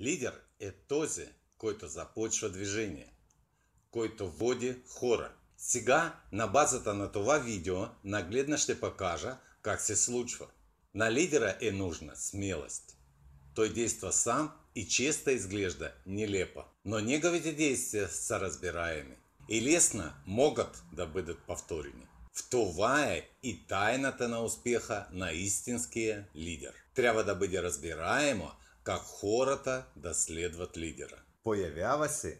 Лидер е този, който започва движение, кто-то води хора. Сега на базата на това видео наглядно что покажа как се случва. На лидера и нужна смелость. Той действа сам и честно изглежда нелепо. Но неговите действия са разбираеми. И лесно могут да бъдат повторени. В това и тайната на успеха на истинские лидер. Трябва да бъде разбираемо, как хората доследовать лидера Появявася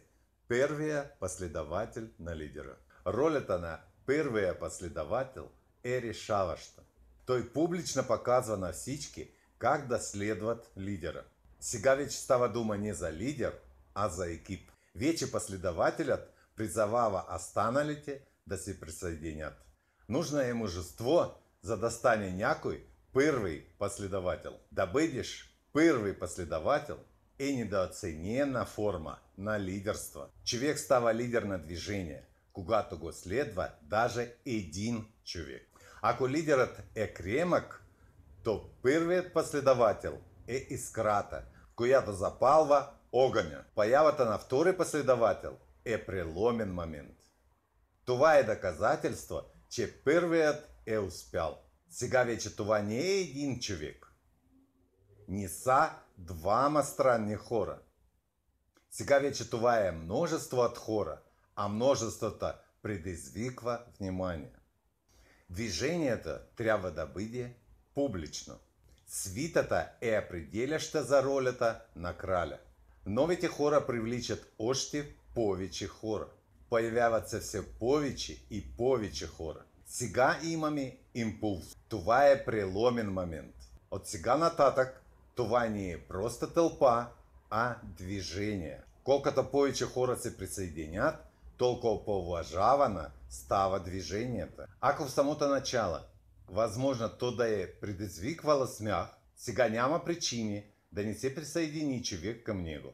перший последователь на лидера. Роль это на перший послідователь і рішала що. Той публічно показано всічки, как доследовать лидера. Сигавич стала дума не за лидер, а за экип. Вече последователя призывала останалите, да си присоединят. Нужно ему жество за достание някой первый последователь. Добыдешь? Первый последователь и недооценена форма на лидерство. Человек става лидер на движение, когато го следва даже един А Ако лидерът е кремок, то первый последователь е искрата, която запалва огня. Появата на втори последовател е преломен момент. Това е доказателство, че первый е успял. Сега вече това не е един човек – неса два странні хора. Цікавяче туває множество от хора, а множество-то предизвиква внимание. Движение это трябва да бъде публично. Свитата е определяща за ролята на краля. Новите хора привличат още повече хора. Появяват все повече и повече хора. Сега имаме импулс. Това е преломен момент. От сега нататък Тувании просто толпа, а движення. Колко топоючи хороці присоединят, толко поважавана става движення-то. Ако в самото начало, возможно, то да е предизвиквало смях, сега няма причини да не се присъедини човек към него.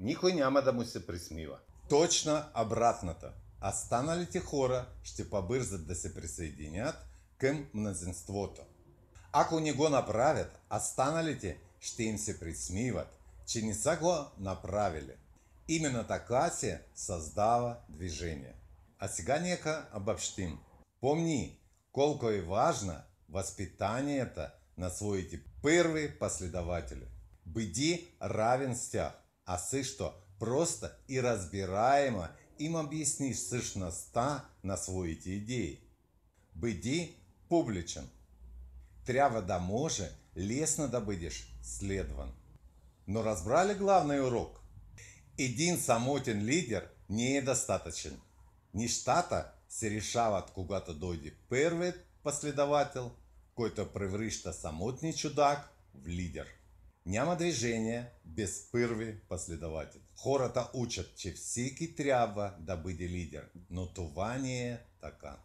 Никой няма да му се присмива. Точно обратното. Останалите хора ще побързат да се присъединят към мнозинството. Ако не го направят, останалите а ще им се присмиват, че не са го направили. Именно така се създава движение. А сега нека обобщим. Помни колко е важно воспитанието на своите първи последователи. Быди равен с тях, а също просто и разбираемо им сышно ста на своите идеи. Быди публичен – Трява да може, лесно добыдешь, следован. Но разбрали главный урок. Един самотен лидер недостаточен. штата се решават, дойди. Первый последователь, какой-то превръща самотния чудак в лидер. Няма движение без първи последователь. Хората учат, че всеки трябва да бъде лидер, но това не е така.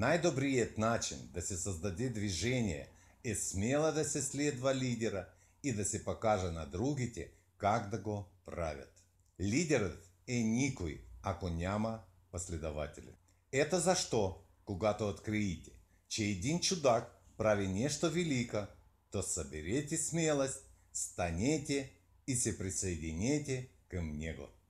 Најдобријет начин да се создаде движение и смело да се следва лидера и да се покаже на другите как да го правят. Лидерът е никой, ако няма последователи. Это за что, когато откриете, че един чудак прави нечто велико, то соберете смелость, станете и се присоедините к него.